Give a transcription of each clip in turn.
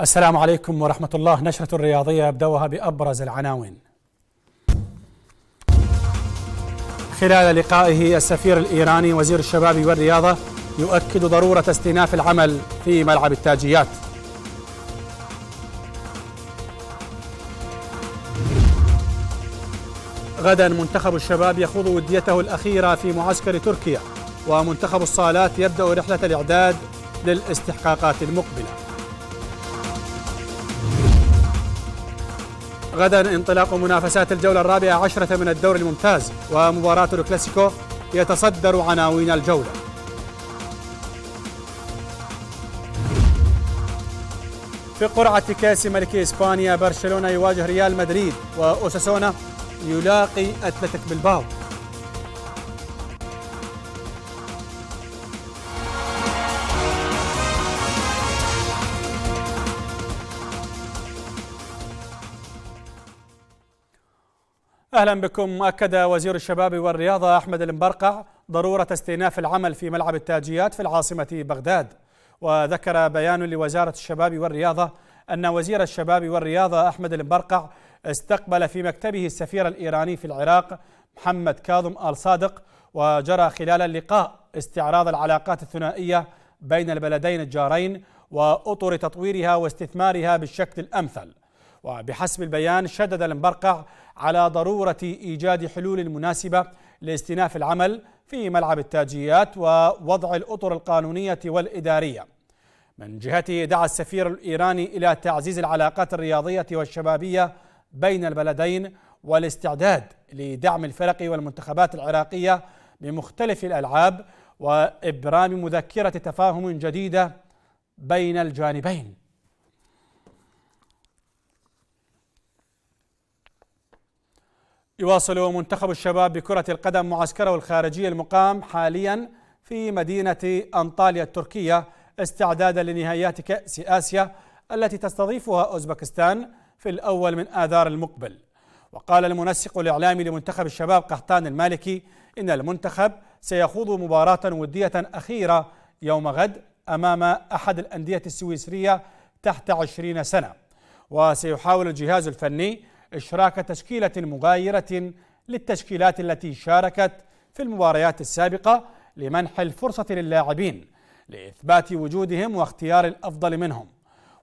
السلام عليكم ورحمة الله نشرة الرياضية أبدأها بأبرز العناوين خلال لقائه السفير الإيراني وزير الشباب والرياضة يؤكد ضرورة استئناف العمل في ملعب التاجيات غدا منتخب الشباب يخوض وديته الأخيرة في معسكر تركيا ومنتخب الصالات يبدأ رحلة الإعداد للاستحقاقات المقبله غدا انطلاق منافسات الجولة الرابعة عشرة من الدور الممتاز ومباراة الكلاسيكو يتصدر عناوين الجولة في قرعة كأس ملكي إسبانيا برشلونة يواجه ريال مدريد وأوساسونا يلاقي أتلتيك بلباو أهلا بكم أكد وزير الشباب والرياضة أحمد المبرقع ضرورة استئناف العمل في ملعب التاجيات في العاصمة بغداد وذكر بيان لوزارة الشباب والرياضة أن وزير الشباب والرياضة أحمد المبرقع استقبل في مكتبه السفير الإيراني في العراق محمد كاظم آل صادق وجرى خلال اللقاء استعراض العلاقات الثنائية بين البلدين الجارين وأطر تطويرها واستثمارها بالشكل الأمثل وبحسب البيان شدد المبرقع على ضرورة إيجاد حلول مناسبة لاستئناف العمل في ملعب التاجيات ووضع الأطر القانونية والإدارية من جهته دعا السفير الإيراني إلى تعزيز العلاقات الرياضية والشبابية بين البلدين والاستعداد لدعم الفرق والمنتخبات العراقية بمختلف الألعاب وإبرام مذكرة تفاهم جديدة بين الجانبين يواصل منتخب الشباب بكرة القدم معسكره الخارجي المقام حاليا في مدينة أنطاليا التركية استعدادا لنهايات كأس آسيا التي تستضيفها أوزبكستان في الأول من آذار المقبل وقال المنسق الإعلامي لمنتخب الشباب قحطان المالكي إن المنتخب سيخوض مباراة ودية أخيرة يوم غد أمام أحد الأندية السويسرية تحت عشرين سنة وسيحاول الجهاز الفني إشراك تشكيلة مغايرة للتشكيلات التي شاركت في المباريات السابقة لمنح الفرصة للاعبين لإثبات وجودهم واختيار الأفضل منهم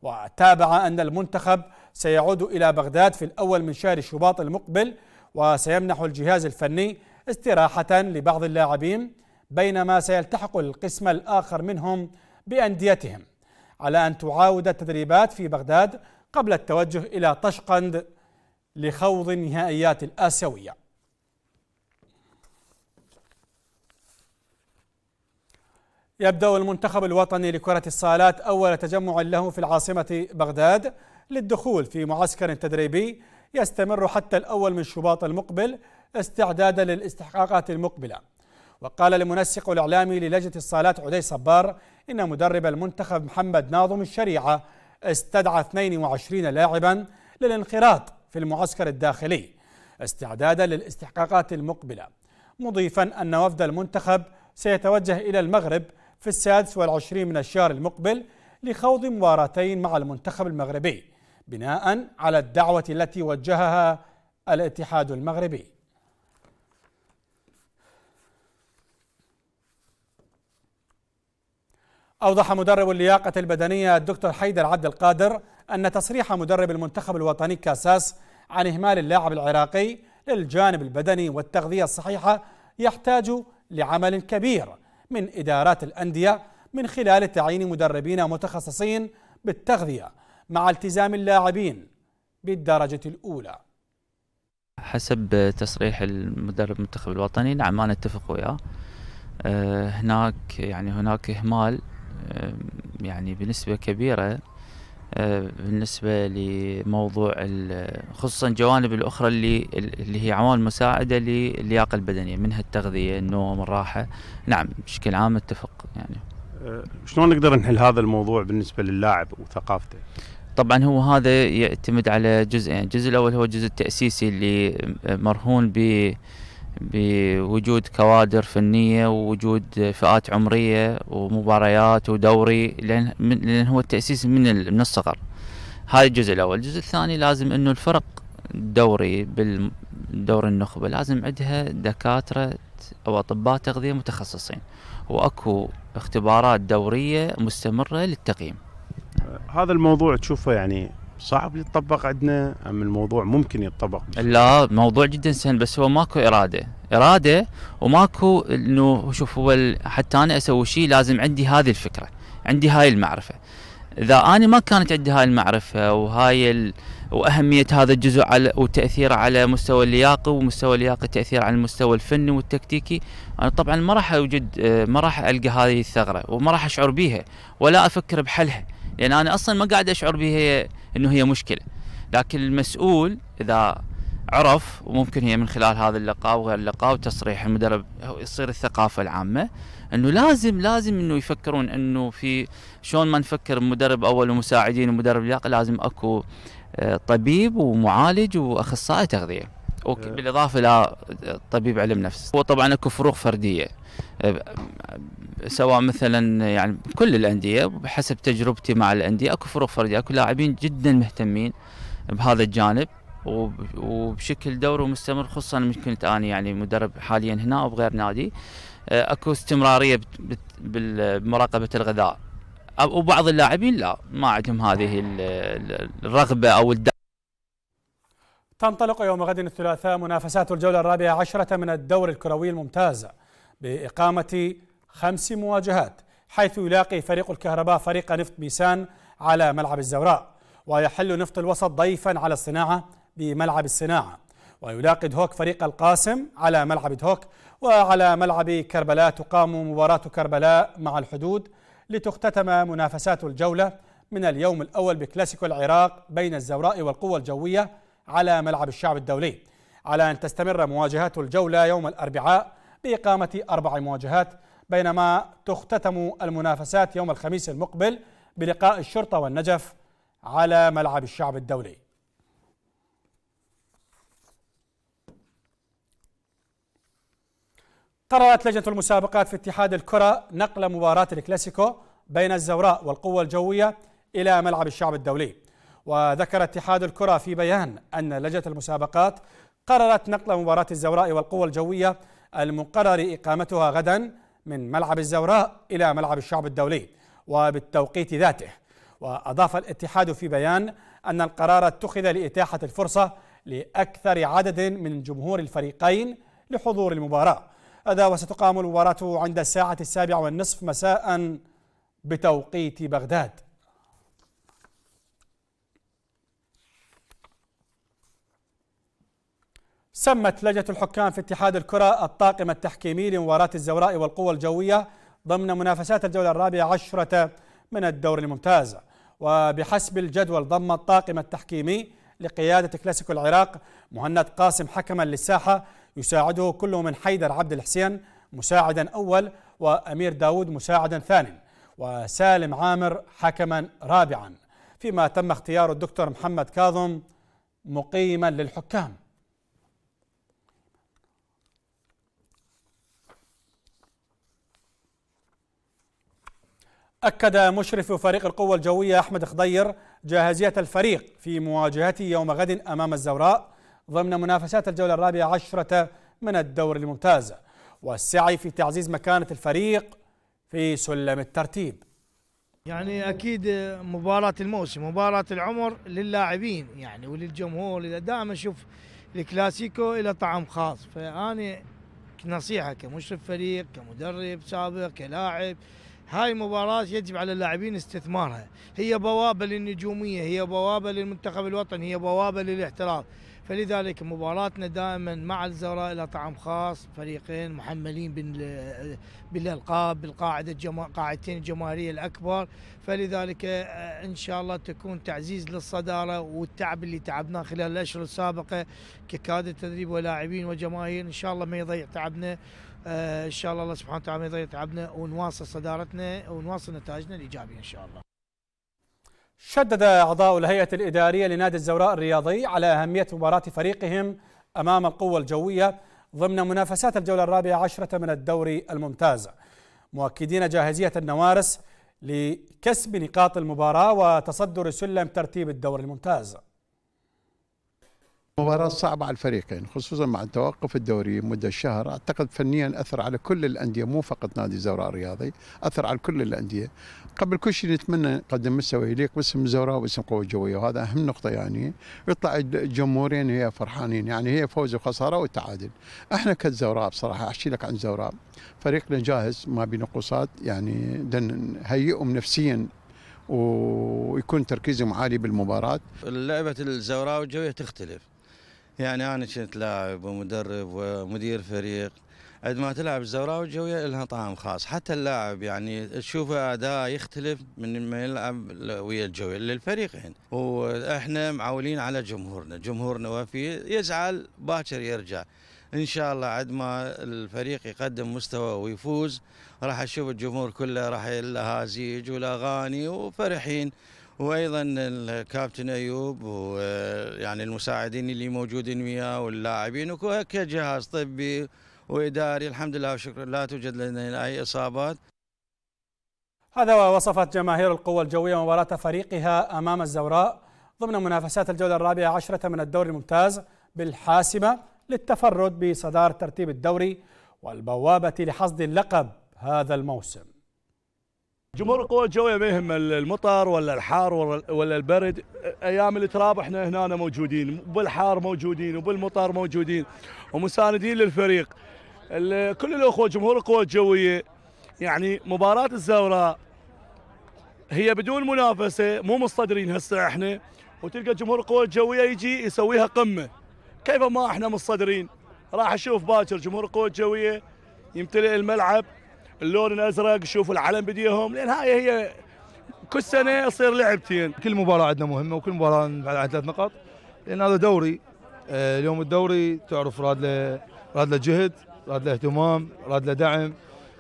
وتابع أن المنتخب سيعود إلى بغداد في الأول من شهر شباط المقبل وسيمنح الجهاز الفني استراحة لبعض اللاعبين بينما سيلتحق القسم الآخر منهم بأنديتهم على أن تعاود التدريبات في بغداد قبل التوجه إلى طشقند لخوض النهائيات الآسيوية يبدأ المنتخب الوطني لكرة الصالات أول تجمع له في العاصمة بغداد للدخول في معسكر تدريبي يستمر حتى الأول من شباط المقبل استعدادا للاستحقاقات المقبلة وقال المنسق الإعلامي للجنة الصالات عدي صبار إن مدرب المنتخب محمد ناظم الشريعة استدعى 22 لاعبا للانخراط في المعسكر الداخلي استعدادا للاستحقاقات المقبله مضيفا ان وفد المنتخب سيتوجه الى المغرب في السادس والعشرين من الشهر المقبل لخوض مباراتين مع المنتخب المغربي بناء على الدعوه التي وجهها الاتحاد المغربي أوضح مدرب اللياقة البدنية الدكتور حيدر عبد القادر أن تصريح مدرب المنتخب الوطني كاساس عن إهمال اللاعب العراقي للجانب البدني والتغذية الصحيحة يحتاج لعمل كبير من إدارات الأندية من خلال تعيين مدربين متخصصين بالتغذية مع التزام اللاعبين بالدرجة الأولى حسب تصريح المدرب المنتخب الوطني نعم ما نتفق وياه آه، هناك يعني هناك إهمال آه، يعني بنسبة كبيرة آه، بالنسبه لموضوع خصوصا الجوانب الاخرى اللي اللي هي عوامل مساعده للياقه البدنيه منها التغذيه النوم الراحه نعم بشكل عام اتفق يعني آه، شلون نقدر نحل هذا الموضوع بالنسبه للاعب وثقافته طبعا هو هذا يعتمد على جزئين يعني الجزء الاول هو الجزء التاسيسي اللي مرهون ب بوجود كوادر فنيه ووجود فئات عمريه ومباريات ودوري لان هو التاسيس من من الصغر هذا الجزء الاول الجزء الثاني لازم انه الفرق الدوري بالدور النخبه لازم عندها دكاتره او اطباء تغذيه متخصصين واكو اختبارات دوريه مستمره للتقييم هذا الموضوع تشوفه يعني صعب يتطبق عندنا ام الموضوع ممكن يتطبق لا موضوع جدا سهل بس هو ماكو اراده اراده وماكو انه شوف هو حتى انا اسوي شيء لازم عندي هذه الفكره عندي هاي المعرفه اذا انا ما كانت عندي هاي المعرفه وهاي ال... واهميه هذا الجزء على وتاثيره على مستوى اللياقه ومستوى اللياقه تاثير على المستوى الفني والتكتيكي انا طبعا ما راح اوجد آه، ما راح القى هذه الثغره وما راح اشعر بيها ولا افكر بحلها لان يعني انا اصلا ما قاعد اشعر بها انه هي مشكله لكن المسؤول اذا عرف وممكن هي من خلال هذا اللقاء وغير اللقاء وتصريح المدرب يصير الثقافه العامه انه لازم لازم انه يفكرون انه في شلون ما نفكر مدرب اول ومساعدين ومدرب لياقه لازم اكو آه، طبيب ومعالج واخصائي تغذيه إيه. بالاضافه الى آه، طبيب علم نفس وطبعا اكو فروق فرديه آه، سواء مثلا يعني كل الانديه بحسب تجربتي مع الانديه اكو فروق فرديه اكو لاعبين جدا مهتمين بهذا الجانب وبشكل دوري ومستمر خصوصا من كنت انا يعني مدرب حاليا هنا او بغير نادي آه، اكو استمراريه بمراقبه الغذاء وبعض اللاعبين لا ما عندهم هذه الرغبه او الدعم تنطلق يوم غد الثلاثاء منافسات الجولة الرابعة عشرة من الدوري الكروي الممتاز بإقامة خمس مواجهات حيث يلاقي فريق الكهرباء فريق نفط ميسان على ملعب الزوراء ويحل نفط الوسط ضيفا على الصناعة بملعب الصناعة ويلاقي دهوك فريق القاسم على ملعب دهوك وعلى ملعب كربلاء تقام مباراة كربلاء مع الحدود لتختتم منافسات الجولة من اليوم الأول بكلاسيكو العراق بين الزوراء والقوة الجوية على ملعب الشعب الدولي على أن تستمر مواجهات الجولة يوم الأربعاء بإقامة أربع مواجهات بينما تختتم المنافسات يوم الخميس المقبل بلقاء الشرطة والنجف على ملعب الشعب الدولي قررت لجنة المسابقات في اتحاد الكرة نقل مباراة الكلاسيكو بين الزوراء والقوة الجوية إلى ملعب الشعب الدولي وذكر اتحاد الكرة في بيان أن لجنة المسابقات قررت نقل مباراة الزوراء والقوة الجوية المقرر إقامتها غدا من ملعب الزوراء إلى ملعب الشعب الدولي وبالتوقيت ذاته وأضاف الاتحاد في بيان أن القرار اتخذ لإتاحة الفرصة لأكثر عدد من جمهور الفريقين لحضور المباراة هذا وستقام المباراة عند الساعة السابعة والنصف مساء بتوقيت بغداد سمت لجنة الحكام في اتحاد الكرة الطاقم التحكيمي لمباراة الزوراء والقوة الجوية ضمن منافسات الجولة الرابعة عشرة من الدور الممتاز وبحسب الجدول ضم الطاقم التحكيمي لقيادة كلاسيكو العراق مهند قاسم حكما للساحة يساعده كله من حيدر عبد الحسين مساعدا أول وأمير داود مساعدا ثاني وسالم عامر حكما رابعا فيما تم اختيار الدكتور محمد كاظم مقيما للحكام أكد مشرف فريق القوة الجوية أحمد خضير جاهزية الفريق في مواجهته يوم غد أمام الزوراء ضمن منافسات الجولة الرابعة عشرة من الدور الممتاز والسعي في تعزيز مكانة الفريق في سلم الترتيب يعني أكيد مباراة الموسم مباراة العمر للاعبين يعني وللجمهور دائما شوف الكلاسيكو إلى طعم خاص فأنا نصيحة كمشرف فريق كمدرب سابق كلاعب هاي مباراة يجب على اللاعبين استثمارها هي بوابة للنجومية هي بوابة للمنتخب الوطني هي بوابة للاحتراف فلذلك مباراتنا دائما مع الزراء لها طعم خاص فريقين محملين بالالقاب بالقاعده الجما... قاعدتين الجماهيريه الاكبر فلذلك آه، ان شاء الله تكون تعزيز للصداره والتعب اللي تعبناه خلال الاشهر السابقه ككادر تدريب ولاعبين وجماهير ان شاء الله ما يضيع تعبنا آه ان شاء الله الله سبحانه وتعالى ما يضيع تعبنا ونواصل صدارتنا ونواصل نتائجنا الايجابيه ان شاء الله. شدد اعضاء الهيئه الاداريه لنادي الزوراء الرياضي على اهميه مباراه فريقهم امام القوه الجويه ضمن منافسات الجوله الرابعه عشره من الدوري الممتاز. مؤكدين جاهزيه النوارس لكسب نقاط المباراه وتصدر سلم ترتيب الدوري الممتاز. مباراة صعبة على الفريقين خصوصا مع توقف الدوري مدة شهر أعتقد فنيا أثر على كل الأندية مو فقط نادي الزوراء الرياضي أثر على كل الأندية قبل كل شيء نتمنى نقدم مستوى يليق باسم الزوراء واسم قوة جوية وهذا أهم نقطة يعني يطلع الجمهورين هي فرحانين يعني هي فوز وخسارة وتعادل احنا كزوراء بصراحة أحكي لك عن زوراء فريقنا جاهز ما بنقصات يعني نهيئهم نفسيا ويكون تركيزهم عالي بالمباراة لعبة الزوراء والجوية تختلف يعني انا كنت لاعب ومدرب ومدير فريق عندما ما تلعب الزوراء والجوية لها طعم خاص حتى اللاعب يعني تشوفه أداء يختلف من ما يلعب ويا الجوية للفريقين وإحنا معولين على جمهورنا جمهورنا وفي يزعل باكر يرجع إن شاء الله عد ما الفريق يقدم مستوى ويفوز راح أشوف الجمهور كله راح يلا هازيج والأغاني وفرحين وايضا الكابتن ايوب ويعني المساعدين اللي موجودين وياه واللاعبين وكجهاز طبي واداري الحمد لله وشكرا لا توجد لدينا اي اصابات. هذا وصفت جماهير القوة الجويه مباراه فريقها امام الزوراء ضمن منافسات الجوله الرابعه عشره من الدوري الممتاز بالحاسمه للتفرد بصداره ترتيب الدوري والبوابه لحصد اللقب هذا الموسم. جمهور القوى الجوية ما يهم المطر ولا الحار ولا البرد أيام التراب احنا هنا موجودين بالحار موجودين وبالمطر موجودين ومساندين للفريق كل الأخوة جمهور القوى الجوية يعني مباراة الزوراء هي بدون منافسة مو مصدرين هسه احنا وتلقى جمهور القوى الجوية يجي يسويها قمة كيف ما احنا مصدرين راح اشوف باكر جمهور القوى الجوية يمتلئ الملعب اللون الازرق شوفوا العلم بديهم لان هاي هي كل سنه يصير لعبتين كل مباراه عندنا مهمه وكل مباراه نبعد عن ثلاث نقاط لان هذا دوري آه، اليوم الدوري تعرف راد له راد له جهد راد له اهتمام راد له دعم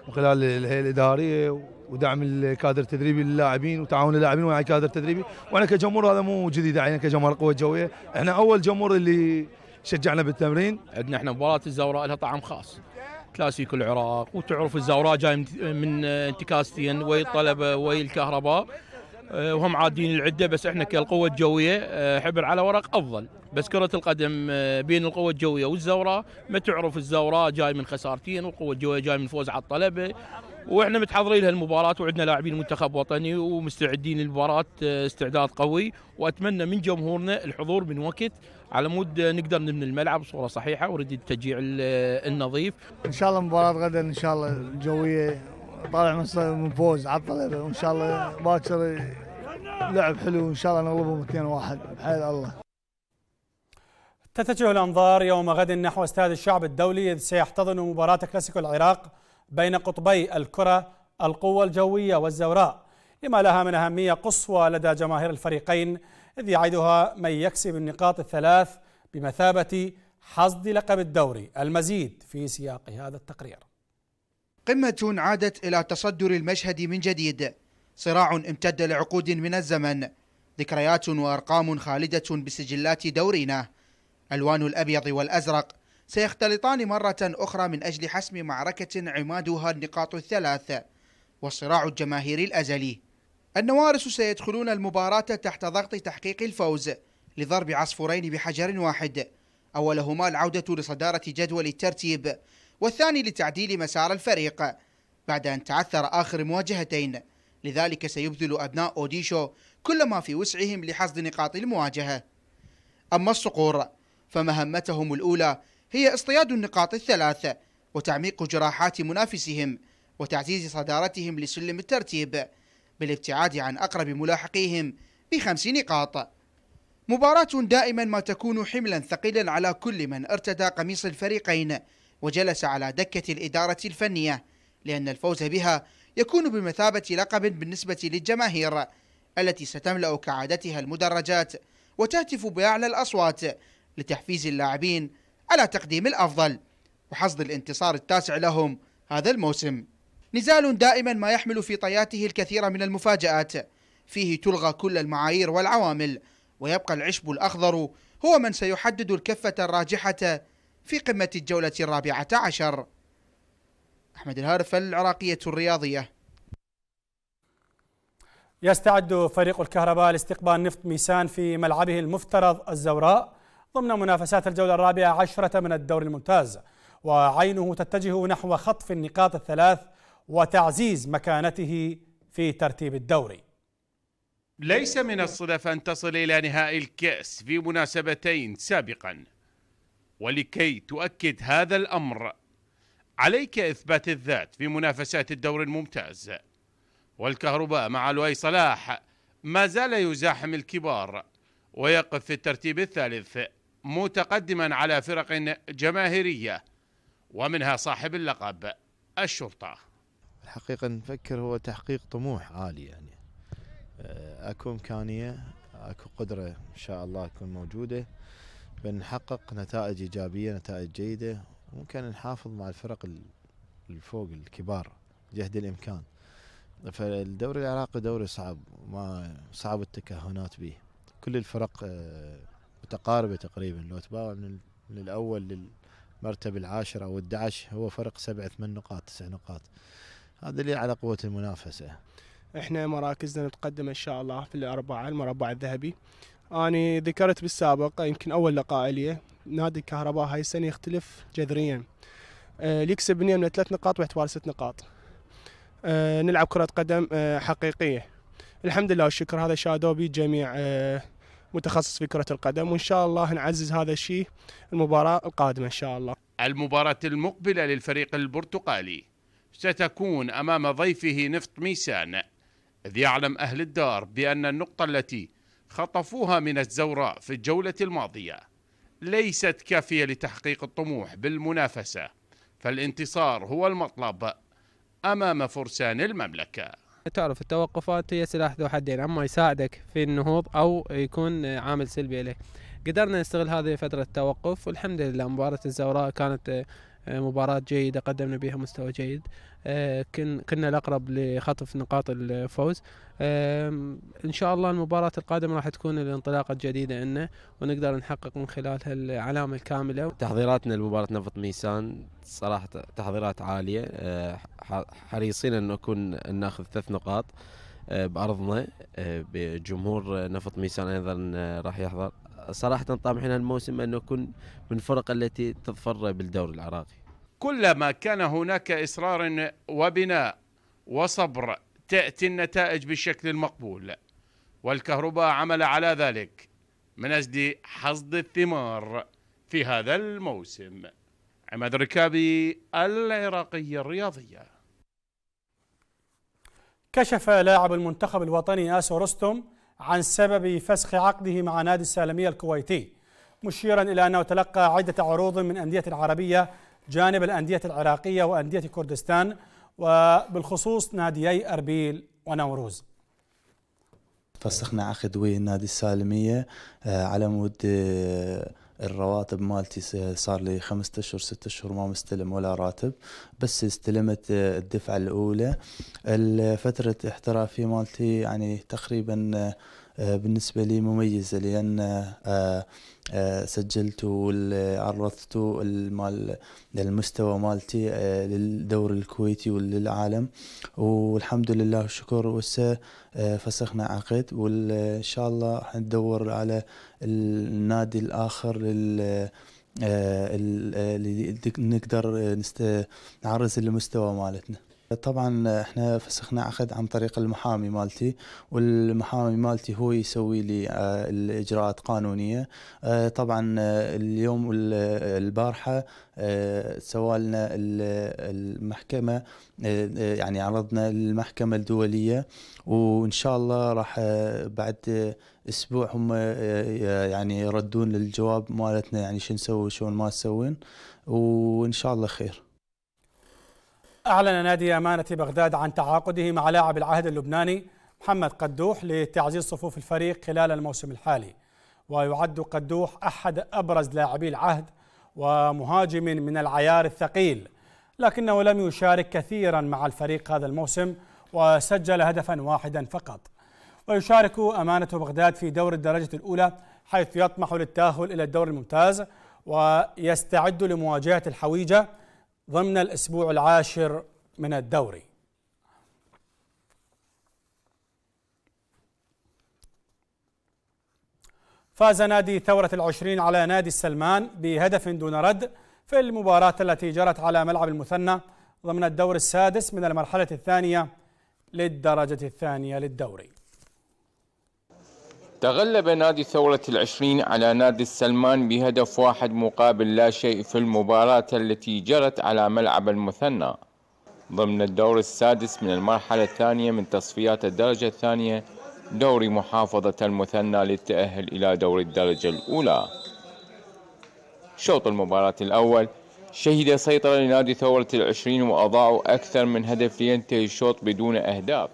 من خلال الهيئه الاداريه ودعم الكادر التدريبي للاعبين وتعاون اللاعبين مع الكادر التدريبي وانا كجمهور هذا مو جديد علينا يعني، كجمهور القوه الجويه احنا اول جمهور اللي شجعنا بالتمرين عندنا احنا مباراه الزوراء لها طعم خاص كلاسيكو العراق وتعرف الزوراء جاي من آه، انتكاستين وي الطلبه آه، وي الكهرباء وهم آه، عادين العده بس احنا كالقوه الجويه حبر على ورق افضل بس كره القدم بين القوه الجويه والزوراء ما تعرف الزوراء جاي من خسارتين والقوه الجويه جاي من فوز على الطلبه واحنا متحضرين لهالمباراه وعندنا لاعبين منتخب وطني ومستعدين للمباراه استعداد قوي واتمنى من جمهورنا الحضور من وقت على مود نقدر نبني الملعب بصوره صحيحه ونريد التشجيع النظيف ان شاء الله مباراه غدا ان شاء الله الجويه طالع من فوز على الطلبه وان شاء الله باكر لعب حلو إن شاء الله نغلبهم 2-1 بحيل الله تتجه الأنظار يوم غد نحو استاد الشعب الدولي إذ سيحتضن مباراة كلاسيكو العراق بين قطبي الكرة القوة الجوية والزوراء لما لها من أهمية قصوى لدى جماهير الفريقين إذ يعدها من يكسب النقاط الثلاث بمثابة حصد لقب الدوري المزيد في سياق هذا التقرير قمة عادت إلى تصدر المشهد من جديد صراع امتد لعقود من الزمن ذكريات وأرقام خالدة بسجلات دورنا ألوان الأبيض والأزرق سيختلطان مرة أخرى من أجل حسم معركة عمادها النقاط الثلاث والصراع الجماهيري الأزلي النوارس سيدخلون المباراة تحت ضغط تحقيق الفوز لضرب عصفورين بحجر واحد أولهما العودة لصدارة جدول الترتيب والثاني لتعديل مسار الفريق بعد أن تعثر آخر مواجهتين لذلك سيبذل أبناء أوديشو كل ما في وسعهم لحصد نقاط المواجهة أما الصقور فمهمتهم الأولى هي اصطياد النقاط الثلاثة وتعميق جراحات منافسهم وتعزيز صدارتهم لسلم الترتيب بالابتعاد عن أقرب ملاحقيهم بخمس نقاط مباراة دائما ما تكون حملا ثقيلا على كل من ارتدى قميص الفريقين وجلس على دكة الإدارة الفنية لأن الفوز بها يكون بمثابة لقب بالنسبة للجماهير التي ستملأ كعادتها المدرجات وتهتف بأعلى الأصوات لتحفيز اللاعبين على تقديم الأفضل وحصد الانتصار التاسع لهم هذا الموسم نزال دائما ما يحمل في طياته الكثير من المفاجآت فيه تلغى كل المعايير والعوامل ويبقى العشب الأخضر هو من سيحدد الكفة الراجحة في قمة الجولة الرابعة عشر أحمد الهارف العراقية الرياضية يستعد فريق الكهرباء لاستقبال نفط ميسان في ملعبه المفترض الزوراء ضمن منافسات الجولة الرابعة عشرة من الدور الممتاز وعينه تتجه نحو خطف النقاط الثلاث وتعزيز مكانته في ترتيب الدوري ليس من الصدف أن تصل إلى نهائي الكأس في مناسبتين سابقا ولكي تؤكد هذا الأمر عليك إثبات الذات في منافسات الدور الممتاز والكهرباء مع لؤي صلاح ما زال يزاحم الكبار ويقف في الترتيب الثالث متقدما على فرق جماهيرية ومنها صاحب اللقب الشرطة الحقيقة نفكر هو تحقيق طموح عالي يعني آه، اكو امكانية اكو قدرة ان شاء الله تكون موجودة بنحقق نتائج ايجابية نتائج جيدة ممكن نحافظ مع الفرق الفوق الكبار جهد الامكان فالدوري العراقي دوري صعب ما صعب التكهنات به كل الفرق آه، متقاربة تقريبا لو تباوع من الاول للمرتبة العاشرة او الدعش هو فرق سبع ثمان نقاط تسع نقاط هذا دليل على قوه المنافسه احنا مراكزنا نتقدم ان شاء الله في الاربعه المربع الذهبي أنا ذكرت بالسابق يمكن أول لقاء لي نادي الكهرباء هاي السنة يختلف جذريا أه يكسب من ثلاث نقاط باعتبار ست نقاط أه نلعب كرة قدم أه حقيقية الحمد لله والشكر هذا شادو بي جميع أه متخصص في كرة القدم وإن شاء الله نعزز هذا الشيء المباراة القادمة إن شاء الله المباراة المقبلة للفريق البرتقالي ستكون أمام ضيفه نفط ميسان إذ يعلم أهل الدار بأن النقطة التي خطفوها من الزوراء في الجولة الماضية ليست كافية لتحقيق الطموح بالمنافسة فالانتصار هو المطلب أمام فرسان المملكة تعرف التوقفات هي سلاح ذو حدين اما يساعدك في النهوض او يكون عامل سلبي لك قدرنا نستغل هذه فترة التوقف والحمد لله مباراة الزوراء كانت آه، مباراة جيدة قدمنا بها مستوى جيد آه، كنا الأقرب لخطف نقاط الفوز إن شاء الله المباراة القادمة راح تكون الانطلاقة الجديدة لنا ونقدر نحقق من خلالها العلامة الكاملة تحضيراتنا لمباراة نفط ميسان صراحة تحضيرات عالية آه، حريصين أن نكون ناخذ ثلاث نقاط بارضنا بجمهور نفط ميسان ايضا راح يحضر صراحه طامحين الموسم ان نكون من الفرق التي تظفر بالدوري العراقي كلما كان هناك اصرار وبناء وصبر تاتي النتائج بالشكل المقبول والكهرباء عمل على ذلك من اجل حصد الثمار في هذا الموسم عماد الركابي العراقي الرياضيه كشف لاعب المنتخب الوطني آسو رستم عن سبب فسخ عقده مع نادي السالمية الكويتي مشيرا إلى أنه تلقى عدة عروض من أندية عربية جانب الأندية العراقية وأندية كردستان وبالخصوص ناديي أربيل ونوروز فسخنا عقد ويا نادي السالمية آه، على مود آه، الرواتب مالتي صار لي خمسة اشهر ستة اشهر ما مستلم ولا راتب بس استلمت آه، الدفعه الاولى الفتره احترافيه مالتي يعني تقريبا بالنسبة لي مميزة لأن آه، آه، سجلت وعرضت المستوى مالتي آه، للدوري الكويتي وللعالم والحمد لله والشكر وسه فسخنا عقد وإن شاء الله حندور على النادي الآخر لل اللي نقدر نعرز المستوى مالتنا طبعا احنا فسخنا عقد عن طريق المحامي مالتي والمحامي مالتي هو يسوي لي آه، الاجراءات قانونيه آه، طبعا آه، اليوم البارحه سوالنا المحكمه يعني عرضنا المحكمه الدوليه وان شاء الله راح بعد اسبوع هم يعني يردون للجواب مالتنا يعني شو نسوي شلون ما تسوون وان شاء الله خير أعلن نادي أمانة بغداد عن تعاقده مع لاعب العهد اللبناني محمد قدوح لتعزيز صفوف الفريق خلال الموسم الحالي ويعد قدوح أحد أبرز لاعبي العهد ومهاجم من العيار الثقيل لكنه لم يشارك كثيرا مع الفريق هذا الموسم وسجل هدفا واحدا فقط ويشارك أمانة بغداد في دور الدرجة الأولى حيث يطمح للتأهل إلى الدور الممتاز ويستعد لمواجهة الحويجة ضمن الأسبوع العاشر من الدوري فاز نادي ثورة العشرين على نادي السلمان بهدف دون رد في المباراة التي جرت على ملعب المثنى ضمن الدور السادس من المرحلة الثانية للدرجة الثانية للدوري تغلب نادي ثورة العشرين على نادي السلمان بهدف واحد مقابل لا شيء في المباراة التي جرت على ملعب المثنى ضمن الدور السادس من المرحلة الثانية من تصفيات الدرجة الثانية دوري محافظة المثنى للتأهل إلى دور الدرجة الأولى شوط المباراة الأول شهد سيطرة لنادي ثورة العشرين وأضاعوا أكثر من هدف لينتهي الشوط بدون أهداف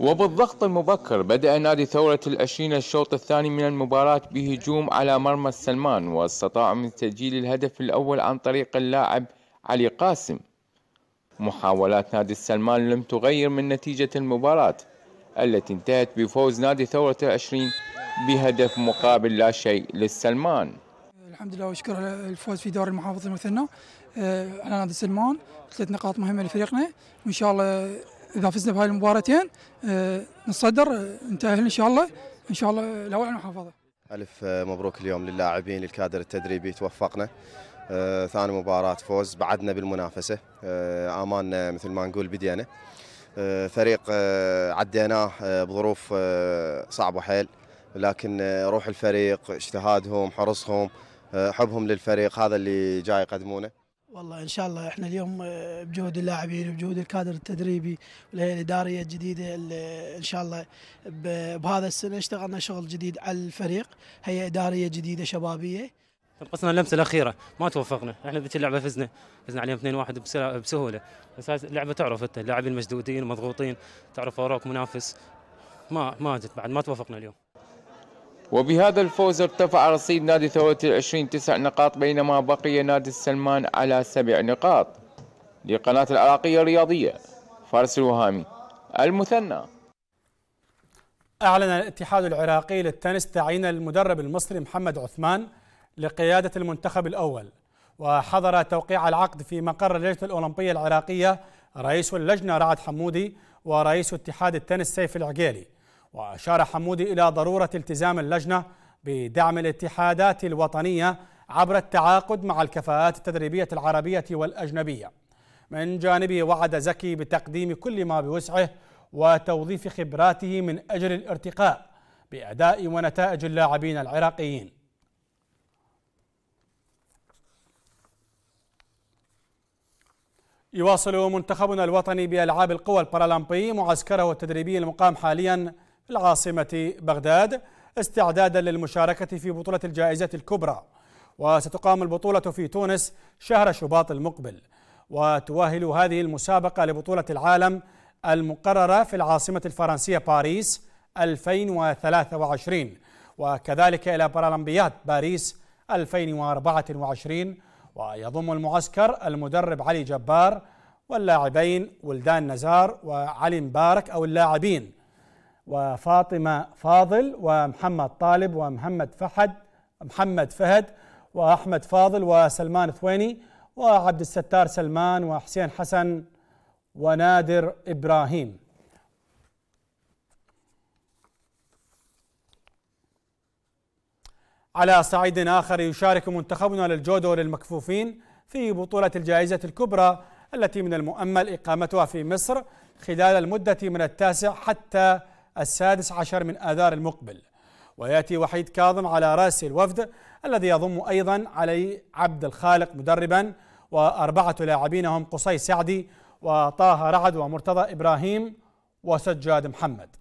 وبالضغط المبكر بدأ نادي ثورة العشرين الشوط الثاني من المباراة بهجوم على مرمى السلمان واستطاع من تسجيل الهدف الأول عن طريق اللاعب علي قاسم محاولات نادي السلمان لم تغير من نتيجة المباراة التي انتهت بفوز نادي ثورة العشرين بهدف مقابل لا شيء للسلمان الحمد لله وشكر الفوز في دوري المحافظة المثنى آه، على نادي السلمان ثلاث نقاط مهمة لفريقنا وإن شاء الله اذا فزنا بهاي المباراتين آه، نتصدر آه، نتاهل ان شاء الله ان شاء الله الاول على المحافظه. الف آه، مبروك اليوم للاعبين للكادر التدريبي توفقنا ثاني مباراة فوز بعدنا بالمنافسة امان مثل ما نقول بدينا فريق عديناه بظروف صعبة حيل لكن روح الفريق اجتهادهم حرصهم حبهم للفريق هذا اللي جاي يقدمونه والله ان شاء الله احنا اليوم آه، بجهود اللاعبين وبجهود الكادر التدريبي والهيئه الاداريه الجديده آه، ان شاء الله بهذا السنه اشتغلنا شغل جديد على الفريق هيئه اداريه جديده شبابيه انقصنا اللمسه الاخيره ما توفقنا احنا ذيك اللعبه فزنا فزنا عليهم 2-1 بسهوله بس اللعبه تعرف انت اللاعبين مشدودين مضغوطين تعرف وراك منافس ما ما جت بعد ما توفقنا اليوم وبهذا الفوز ارتفع رصيد نادي ثورة العشرين تسع نقاط بينما بقي نادي السلمان على سبع نقاط لقناة العراقية الرياضية فارس الوهامي المثنى أعلن الاتحاد العراقي للتنس تعيين المدرب المصري محمد عثمان لقيادة المنتخب الأول وحضر توقيع العقد في مقر اللجنة الأولمبية العراقية رئيس اللجنة رعد حمودي ورئيس اتحاد التنس سيف العقيلي وأشار حمودي إلى ضرورة التزام اللجنة بدعم الاتحادات الوطنية عبر التعاقد مع الكفاءات التدريبية العربية والأجنبية من جانبه وعد زكي بتقديم كل ما بوسعه وتوظيف خبراته من أجل الارتقاء بأداء ونتائج اللاعبين العراقيين يواصل منتخبنا الوطني بألعاب القوى البارالمبي معسكره التدريبي المقام حالياً العاصمة بغداد استعدادا للمشاركة في بطولة الجائزة الكبرى وستقام البطولة في تونس شهر شباط المقبل وتؤهل هذه المسابقة لبطولة العالم المقررة في العاصمة الفرنسية باريس 2023 وكذلك إلى بارالمبياد باريس 2024 ويضم المعسكر المدرب علي جبار واللاعبين ولدان نزار وعلي مبارك أو اللاعبين وفاطمة فاضل ومحمد طالب ومحمد فحد محمد فهد وأحمد فاضل وسلمان ثويني وعبد الستار سلمان وحسين حسن ونادر إبراهيم على صعيد آخر يشارك منتخبنا للجودو للمكفوفين في بطولة الجائزة الكبرى التي من المؤمل إقامتها في مصر خلال المدة من التاسع حتى السادس عشر من آذار المقبل ويأتي وحيد كاظم على رأس الوفد الذي يضم أيضا علي عبد الخالق مدربا وأربعة لاعبين هم قصي سعدي وطه رعد ومرتضى إبراهيم وسجاد محمد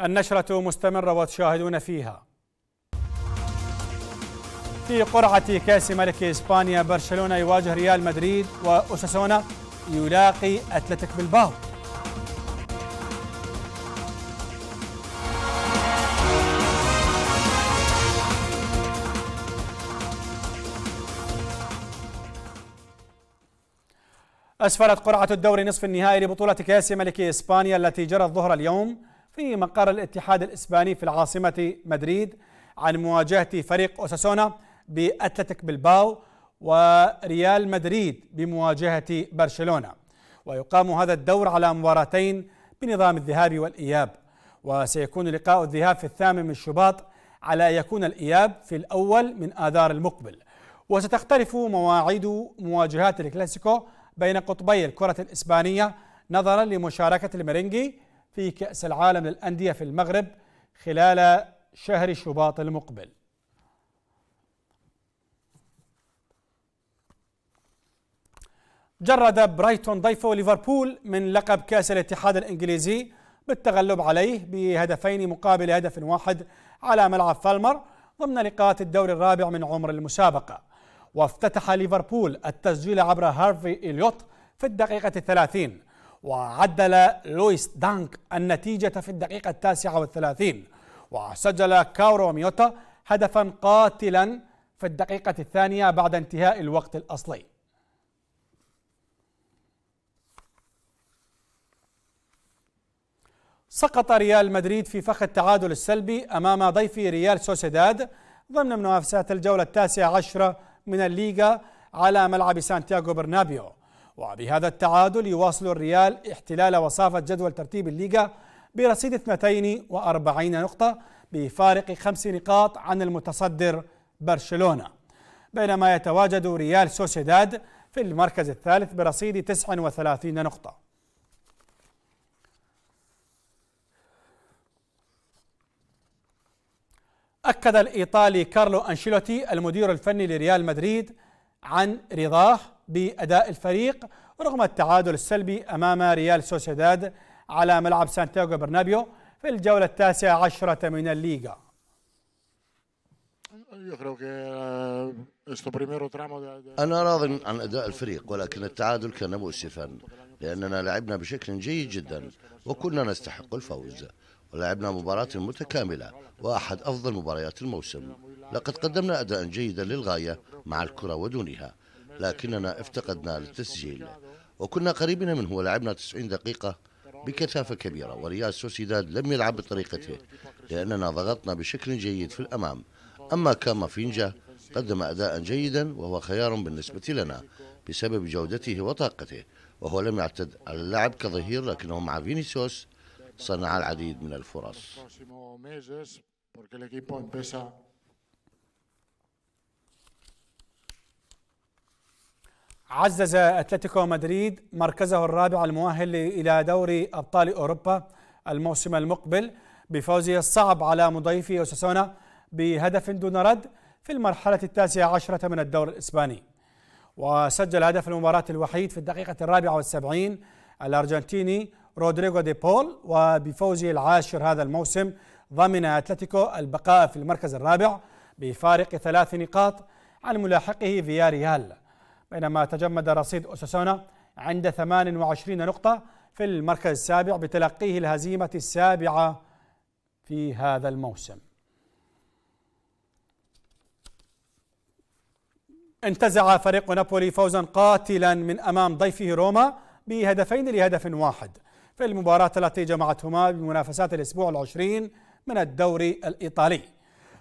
النشرة مستمرة وتشاهدون فيها في قرعة كأس ملك إسبانيا برشلونة يواجه ريال مدريد وأوساسونا يلاقي أتلتيك بالباو أسفرت قرعة الدوري نصف النهائي لبطولة كأس ملك إسبانيا التي جرت ظهر اليوم في مقر الاتحاد الإسباني في العاصمة مدريد عن مواجهة فريق أوساسونا بأتلتيك بلباو وريال مدريد بمواجهة برشلونة ويقام هذا الدور على مباراتين بنظام الذهاب والإياب وسيكون لقاء الذهاب في الثامن من شباط على أن يكون الإياب في الأول من آذار المقبل وستختلف مواعيد مواجهات الكلاسيكو بين قطبي الكرة الإسبانية نظرا لمشاركة المرينجي في كأس العالم للأندية في المغرب خلال شهر شباط المقبل جرد برايتون ضيفه ليفربول من لقب كأس الاتحاد الإنجليزي بالتغلب عليه بهدفين مقابل هدف واحد على ملعب فالمر ضمن لقاءات الدور الرابع من عمر المسابقة وافتتح ليفربول التسجيل عبر هارفي إليوت في الدقيقة الثلاثين وعدل لويس دانك النتيجة في الدقيقة التاسعة والثلاثين وسجل كاورو ميوتا هدفا قاتلا في الدقيقة الثانية بعد انتهاء الوقت الأصلي سقط ريال مدريد في فخ التعادل السلبي أمام ضيف ريال سوسيداد ضمن منافسات الجولة التاسعة عشرة من الليغا على ملعب سانتياغو برنابيو وبهذا التعادل يواصل الريال احتلال وصافة جدول ترتيب الليغا برصيد 42 نقطة بفارق خمس نقاط عن المتصدر برشلونة بينما يتواجد ريال سوسيداد في المركز الثالث برصيد 39 نقطة أكد الإيطالي كارلو أنشيلوتي المدير الفني لريال مدريد عن رضاه بأداء الفريق رغم التعادل السلبي أمام ريال سوسيداد على ملعب سانتياغو برنابيو في الجولة التاسعة عشرة من الليغا أنا راض عن أداء الفريق ولكن التعادل كان مؤسفا لأننا لعبنا بشكل جيد جدا وكنا نستحق الفوز ولعبنا مباراة متكاملة وأحد أفضل مباريات الموسم لقد قدمنا أداء جيدا للغاية مع الكرة ودونها لكننا افتقدنا للتسجيل وكنا قريبين منه ولعبنا 90 دقيقة بكثافة كبيرة وريال سوسيداد لم يلعب بطريقته لأننا ضغطنا بشكل جيد في الأمام أما كاما فينجا قدم أداء جيدا وهو خيار بالنسبة لنا بسبب جودته وطاقته وهو لم يعتد على اللعب كظهير لكنه مع فينيسيوس صنع العديد من الفرص عزز اتلتيكو مدريد مركزه الرابع المؤهل الى دوري ابطال اوروبا الموسم المقبل بفوزه الصعب على مضيفي اوساسونا بهدف دون رد في المرحله التاسعه عشره من الدور الاسباني وسجل هدف المباراه الوحيد في الدقيقه الرابعه والسبعين الارجنتيني رودريغو دي بول وبفوزه العاشر هذا الموسم ضمن أتلتيكو البقاء في المركز الرابع بفارق ثلاث نقاط عن ملاحقه فياريال بينما تجمد رصيد أوساسونا عند 28 نقطة في المركز السابع بتلقيه الهزيمة السابعة في هذا الموسم انتزع فريق نابولي فوزا قاتلا من أمام ضيفه روما بهدفين لهدف واحد في المباراة التي جمعتهما بمنافسات الأسبوع العشرين من الدوري الإيطالي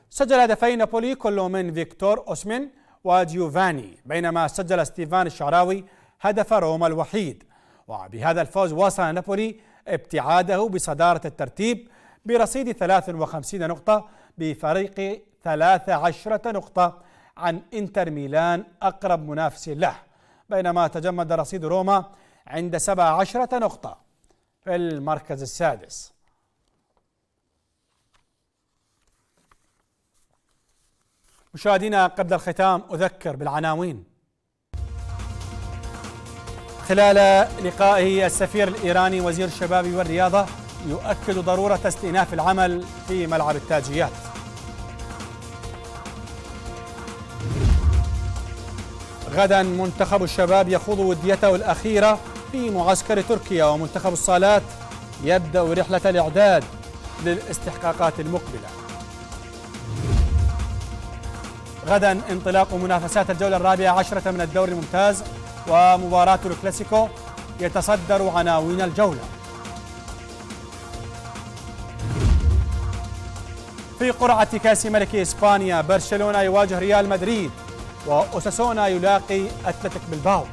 سجل هدفي نابولي كل من فيكتور أوسمين وجيوفاني بينما سجل ستيفان الشعراوي هدف روما الوحيد وبهذا الفوز واصل نابولي ابتعاده بصدارة الترتيب برصيد 53 نقطة بفريق 13 نقطة عن انتر ميلان أقرب منافس له بينما تجمد رصيد روما عند 17 نقطة في المركز السادس مشاهدينا قبل الختام أذكر بالعناوين خلال لقائه السفير الإيراني وزير الشباب والرياضة يؤكد ضرورة استئناف العمل في ملعب التاجيات غدا منتخب الشباب يخوض وديته الأخيرة في معسكر تركيا ومنتخب الصالات يبدأ رحلة الإعداد للاستحقاقات المقبلة غدا انطلاق منافسات الجولة الرابعة عشرة من الدوري الممتاز ومباراة الكلاسيكو يتصدر عناوين الجولة في قرعة كأس ملك إسبانيا برشلونة يواجه ريال مدريد وأوساسونا يلاقي أتلتيك بالباو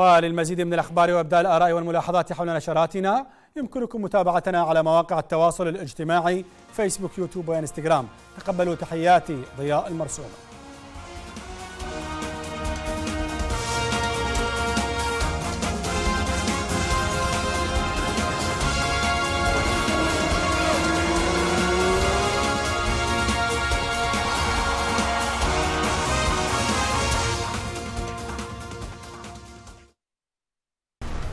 وللمزيد من الأخبار وإبداء الآراء والملاحظات حول نشراتنا يمكنكم متابعتنا على مواقع التواصل الاجتماعي فيسبوك يوتيوب وإنستغرام تقبلوا تحياتي ضياء المرسومه